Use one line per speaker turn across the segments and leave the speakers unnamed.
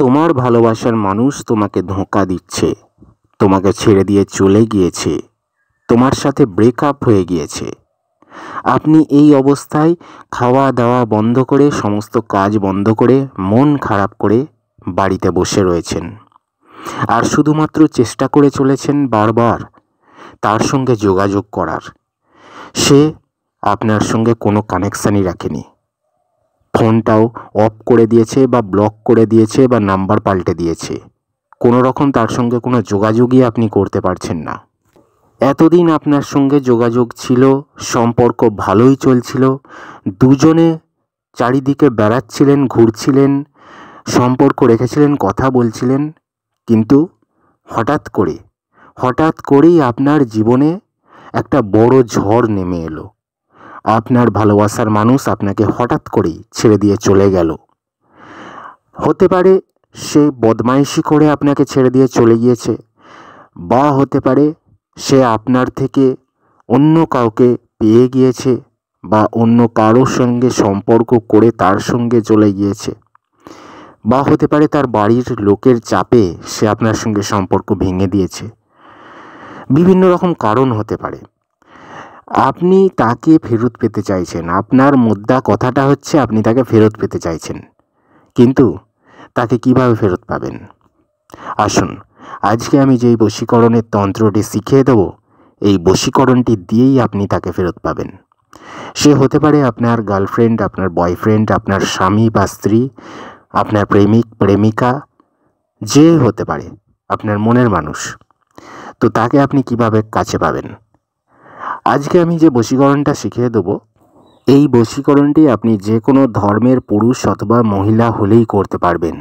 তোমার ভালোবাসার মানুষ তোমাকে ধোঁকা দিচ্ছে তোমাকে ছেড়ে দিয়ে চলে গিয়েছে তোমার সাথে ব্রেক আপ হয়ে গিয়েছে আপনি এই অবস্থায় খাওয়া দাওয়া বন্ধ করে সমস্ত কাজ বন্ধ করে মন খারাপ করে বাড়িতে বসে রয়েছেন আর শুধুমাত্র চেষ্টা করে চলেছেন বারবার তার সঙ্গে যোগাযোগ করার সে আপনার সঙ্গে কোনো কানেকশানই রাখেনি ফোনটাও অফ করে দিয়েছে বা ব্লক করে দিয়েছে বা নাম্বার পাল্টে দিয়েছে কোনো রকম তার সঙ্গে কোনো যোগাযোগই আপনি করতে পারছেন না এতদিন আপনার সঙ্গে যোগাযোগ ছিল সম্পর্ক ভালোই চলছিল দুজনে চারিদিকে বেড়াচ্ছিলেন ঘুরছিলেন সম্পর্ক রেখেছিলেন কথা বলছিলেন কিন্তু হঠাৎ করে হঠাৎ করেই আপনার জীবনে একটা বড় ঝড় নেমে এলো আপনার ভালোবাসার মানুষ আপনাকে হঠাৎ করেই ছেড়ে দিয়ে চলে গেল হতে পারে সে বদমাইশি করে আপনাকে ছেড়ে দিয়ে চলে গিয়েছে বা হতে পারে সে আপনার থেকে অন্য কাউকে পেয়ে গিয়েছে বা অন্য কারোর সঙ্গে সম্পর্ক করে তার সঙ্গে চলে গিয়েছে বা হতে পারে তার বাড়ির লোকের চাপে সে আপনার সঙ্গে সম্পর্ক ভেঙে দিয়েছে বিভিন্ন রকম কারণ হতে পারে আপনি তাকে ফেরত পেতে চাইছেন আপনার মুদ্রা কথাটা হচ্ছে আপনি তাকে ফেরত পেতে চাইছেন কিন্তু তাকে কিভাবে ফেরত পাবেন আসুন আজকে আমি যেই বশীকরণের তন্ত্রটি শিখিয়ে দেব এই বশীকরণটি দিয়েই আপনি তাকে ফেরত পাবেন সে হতে পারে আপনার গার্লফ্রেন্ড আপনার বয়ফ্রেন্ড আপনার স্বামী বা স্ত্রী আপনার প্রেমিক প্রেমিকা যে হতে পারে আপনার মনের মানুষ তো তাকে আপনি কিভাবে কাছে পাবেন আজকে আমি যে বশীকরণটা শিখিয়ে দেবো এই বশীকরণটি আপনি যে কোনো ধর্মের পুরুষ অথবা মহিলা হলেই করতে পারবেন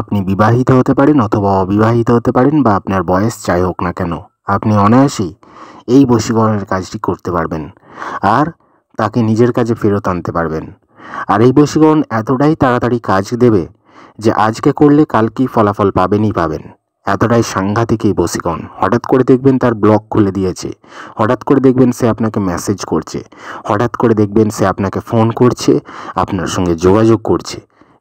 আপনি বিবাহিত হতে পারেন অথবা অবিবাহিত হতে পারেন বা আপনার বয়স যাই হোক না কেন আপনি অনায়াসেই এই বশীকরণের কাজটি করতে পারবেন আর তাকে নিজের কাজে ফেরত আনতে পারবেন আর এই বশীকরণ এতটাই তাড়াতাড়ি কাজ দেবে যে আজকে করলে কালকেই ফলাফল পাবেনই পাবেন এতটাই সাংঘাতিক এই বসিকন হঠাৎ করে দেখবেন তার ব্লক খুলে দিয়েছে হঠাৎ করে দেখবেন সে আপনাকে মেসেজ করছে হঠাৎ করে দেখবেন সে আপনাকে ফোন করছে আপনার সঙ্গে যোগাযোগ করছে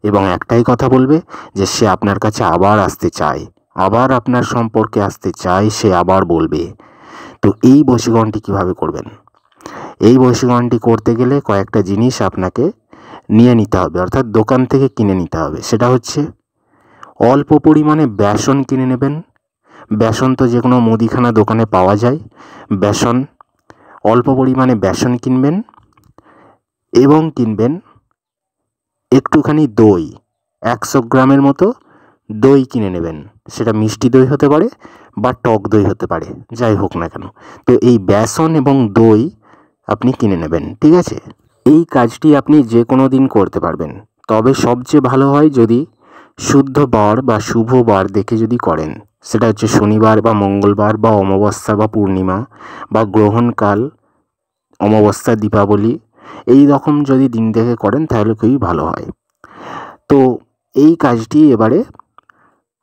এবং একটাই কথা বলবে যে সে আপনার কাছে আবার আসতে চায় আবার আপনার সম্পর্কে আসতে চায় সে আবার বলবে তো এই বশীকরণটি কিভাবে করবেন এই বসিকনটি করতে গেলে কয়েকটা জিনিস আপনাকে নিয়ে নিতে হবে অর্থাৎ দোকান থেকে কিনে নিতে হবে সেটা হচ্ছে অল্প পরিমাণে বেসন কিনে নেবেন বেসন তো যে কোনো মুদিখানা দোকানে পাওয়া যায় বেসন অল্প পরিমাণে বেসন কিনবেন এবং কিনবেন একটুখানি দই একশো গ্রামের মতো দই কিনে নেবেন সেটা মিষ্টি দই হতে পারে বা টক দই হতে পারে যাই হোক না কেন তো এই বেসন এবং দই আপনি কিনে নেবেন ঠিক আছে এই কাজটি আপনি যে কোনো দিন করতে পারবেন তবে সবচেয়ে ভালো হয় যদি শুদ্ধ বার বা শুভ বার দেখে যদি করেন সেটা হচ্ছে শনিবার বা মঙ্গলবার বা অমাবস্যা বা পূর্ণিমা বা গ্রহণকাল অমাবস্যা দীপাবলি এই রকম যদি দিন দেখে করেন তাহলে খুবই ভালো হয় তো এই কাজটি এবারে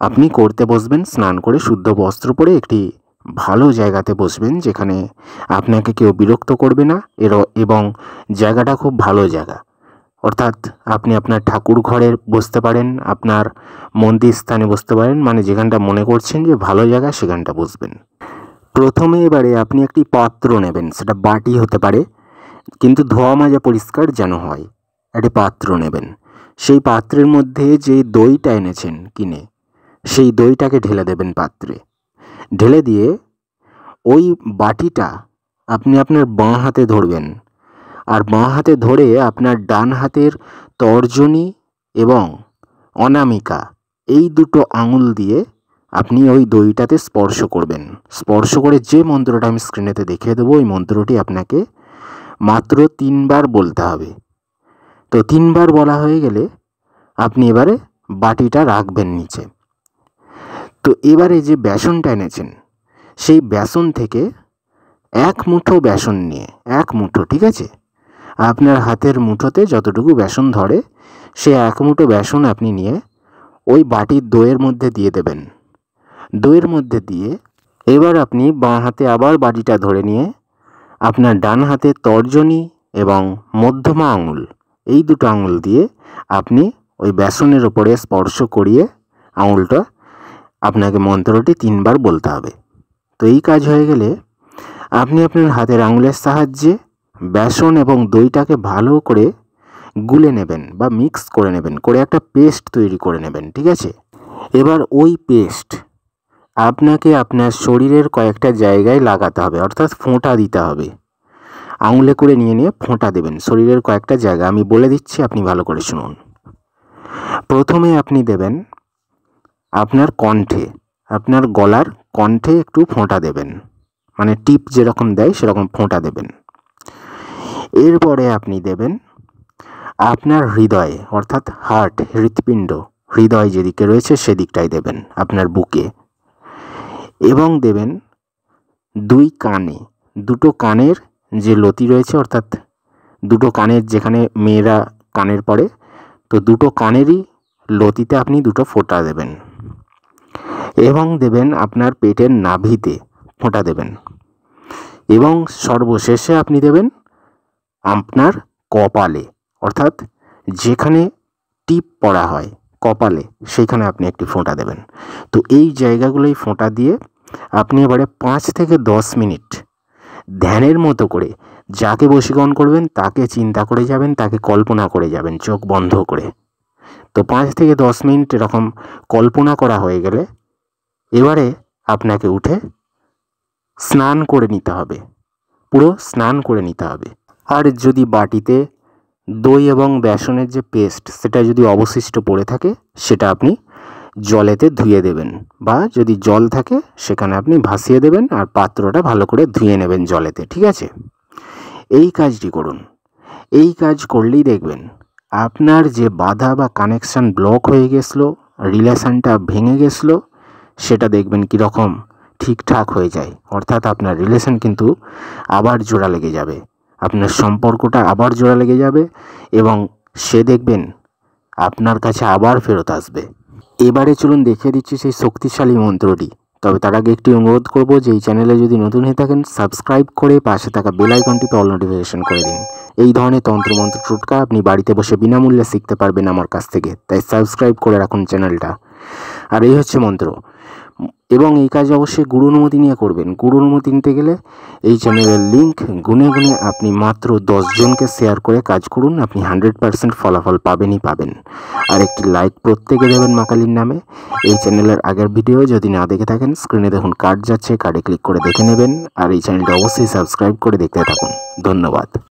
আপনি করতে বসবেন স্নান করে শুদ্ধ বস্ত্র পরে একটি ভালো জায়গাতে বসবেন যেখানে আপনাকে কেউ বিরক্ত করবে না এর এবং জায়গাটা খুব ভালো জায়গা অর্থাৎ আপনি আপনার ঠাকুর ঘরে বসতে পারেন আপনার মন্দির স্থানে বসতে পারেন মানে যেখানটা মনে করছেন যে ভালো জায়গা সেখানটা বসবেন প্রথমে এবারে আপনি একটি পাত্র নেবেন সেটা বাটি হতে পারে কিন্তু ধোয়া মাজা পরিষ্কার যেন হয় একটি পাত্র নেবেন সেই পাত্রের মধ্যে যে দইটা এনেছেন কিনে সেই দইটাকে ঢেলে দেবেন পাত্রে ঢেলে দিয়ে ওই বাটিটা আপনি আপনার বাঁ হাতে ধরবেন আর বাঁ হাতে ধরে আপনার ডান হাতের তর্জনী এবং অনামিকা এই দুটো আঙুল দিয়ে আপনি ওই দইটাতে স্পর্শ করবেন স্পর্শ করে যে মন্ত্রটা আমি স্ক্রিনেতে দেখিয়ে দেবো ওই মন্ত্রটি আপনাকে মাত্র তিনবার বলতে হবে তো তিনবার বলা হয়ে গেলে আপনি এবারে বাটিটা রাখবেন নিচে তো এবারে যে বেসনটা এনেছেন সেই বেসন থেকে এক মুঠো বেসন নিয়ে এক মুঠো ঠিক আছে আপনার হাতের মুঠোতে যতটুকু বেসন ধরে সে এক মুঠো বেসন আপনি নিয়ে ওই বাটির দইয়ের মধ্যে দিয়ে দেবেন দইয়ের মধ্যে দিয়ে এবার আপনি বাঁ হাতে আবার বাটিটা ধরে নিয়ে আপনার ডান হাতে তর্জনী এবং মধ্যমা আঙুল এই দুটো আঙুল দিয়ে আপনি ওই বেসনের ওপরে স্পর্শ করিয়ে আঙুলটা আপনাকে মন্ত্রটি তিনবার বলতে হবে তো এই কাজ হয়ে গেলে আপনি আপনার হাতের আঙুলের সাহায্যে বেসন এবং দইটাকে ভালো করে গুলে নেবেন বা মিক্স করে নেবেন করে একটা পেস্ট তৈরি করে নেবেন ঠিক আছে এবার ওই পেস্ট আপনাকে আপনার শরীরের কয়েকটা জায়গায় লাগাতে হবে অর্থাৎ ফোঁটা দিতে হবে আঙুলে করে নিয়ে নিয়ে ফোঁটা দেবেন শরীরের কয়েকটা জায়গা আমি বলে দিচ্ছি আপনি ভালো করে শুনুন প্রথমে আপনি দেবেন আপনার কণ্ঠে আপনার গলার কণ্ঠে একটু ফোঁটা দেবেন মানে টিপ যেরকম দেয় সেরকম ফোঁটা দেবেন এরপরে আপনি দেবেন আপনার হৃদয়ে অর্থাৎ হার্ট হৃৎপিণ্ড হৃদয় যেদিকে রয়েছে সেদিকটাই দেবেন আপনার বুকে এবং দেবেন দুই কানে দুটো কানের যে লতি রয়েছে অর্থাৎ দুটো কানের যেখানে মেয়েরা কানের পড়ে তো দুটো কানেরই লতিতে আপনি দুটো ফোঁটা দেবেন এবং দেবেন আপনার পেটের নাভিতে ফোঁটা দেবেন এবং সর্বশেষে আপনি দেবেন আপনার কপালে অর্থাৎ যেখানে টিপ পড়া হয় কপালে সেইখানে আপনি একটি ফোঁটা দেবেন তো এই জায়গাগুলোই ফোঁটা দিয়ে আপনি এবারে পাঁচ থেকে দশ মিনিট ধ্যানের মতো করে যাকে বশীকরণ করবেন তাকে চিন্তা করে যাবেন তাকে কল্পনা করে যাবেন চোখ বন্ধ করে তো পাঁচ থেকে দশ মিনিট এরকম কল্পনা করা হয়ে গেলে এবারে আপনাকে উঠে স্নান করে নিতে হবে পুরো স্নান করে নিতে হবে আর যদি বাটিতে দই এবং বেসনের যে পেস্ট সেটা যদি অবশিষ্ট পড়ে থাকে সেটা আপনি জলেতে ধুয়ে দেবেন বা যদি জল থাকে সেখানে আপনি ভাসিয়ে দেবেন আর পাত্রটা ভালো করে ধুয়ে নেবেন জলেতে ঠিক আছে এই কাজটি করুন এই কাজ করলেই দেখবেন আপনার যে বাধা বা কানেকশান ব্লক হয়ে গেছিলো রিলেশানটা ভেঙে গেছিলো সেটা দেখবেন কীরকম ঠিকঠাক হয়ে যায় অর্থাৎ আপনার রিলেশান কিন্তু আবার জোড়া লেগে যাবে আপনার সম্পর্কটা আবার জোড়া লেগে যাবে এবং সে দেখবেন আপনার কাছে আবার ফেরত আসবে এবারে চলুন দেখিয়ে দিচ্ছি সেই শক্তিশালী মন্ত্রটি তবে তার আগে একটি অনুরোধ করব যে এই চ্যানেলে যদি নতুন হয়ে থাকেন সাবস্ক্রাইব করে পাশে থাকা বেলাইকনটিতে অল নোটিফিকেশন করে দিন এই ধরনের তন্ত্রমন্ত্র টুটকা আপনি বাড়িতে বসে বিনামূল্যে শিখতে পারবেন আমার কাছ থেকে তাই সাবস্ক্রাইব করে রাখুন চ্যানেলটা আর এই হচ্ছে মন্ত্র এবং এই কাজ অবশ্যই গুরু অনুমতি নিয়ে করবেন গুরু অনুমতি নিতে গেলে এই চ্যানেলের লিঙ্ক গুনে গুনে আপনি মাত্র দশজনকে শেয়ার করে কাজ করুন আপনি হান্ড্রেড পারসেন্ট ফলাফল পাবেনই পাবেন আর একটি লাইক প্রত্যেকে দেবেন মাকালির নামে এই চ্যানেলের আগের ভিডিও যদি না দেখে থাকেন স্ক্রিনে দেখুন কার্ড যাচ্ছে কার্ডে ক্লিক করে দেখে নেবেন আর এই চ্যানেলটা অবশ্যই সাবস্ক্রাইব করে দেখতে থাকুন ধন্যবাদ